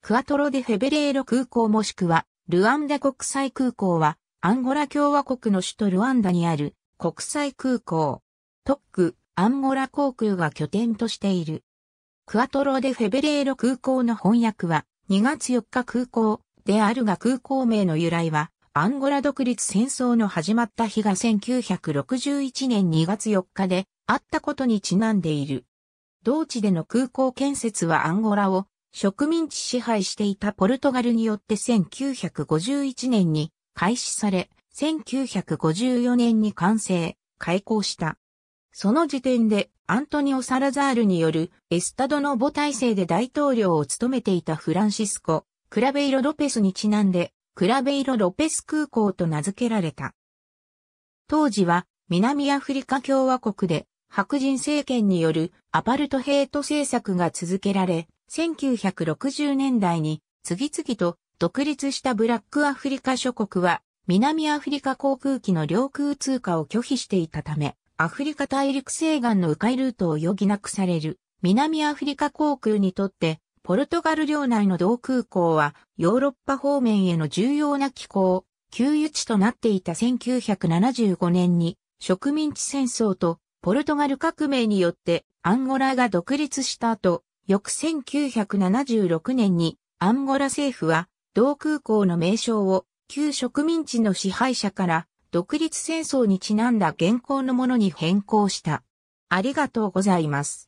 クアトロデフェベレーロ空港もしくは、ルアンダ国際空港は、アンゴラ共和国の首都ルアンダにある国際空港。特区、アンゴラ航空が拠点としている。クアトロデフェベレーロ空港の翻訳は、2月4日空港であるが空港名の由来は、アンゴラ独立戦争の始まった日が1961年2月4日であったことにちなんでいる。同地での空港建設はアンゴラを植民地支配していたポルトガルによって1951年に開始され、1954年に完成、開港した。その時点でアントニオ・サラザールによるエスタドの母体制で大統領を務めていたフランシスコ、クラベイロ・ロペスにちなんで、クラベイロ・ロペス空港と名付けられた。当時は南アフリカ共和国で白人政権によるアパルトヘイト政策が続けられ、1960年代に次々と独立したブラックアフリカ諸国は南アフリカ航空機の領空通過を拒否していたため、アフリカ大陸西岸の迂回ルートを余儀なくされる南アフリカ航空にとってポルトガル領内の同空港はヨーロッパ方面への重要な機構、給油地となっていた1975年に植民地戦争とポルトガル革命によってアンゴラが独立した後、翌1976年にアンゴラ政府は同空港の名称を旧植民地の支配者から独立戦争にちなんだ現行のものに変更した。ありがとうございます。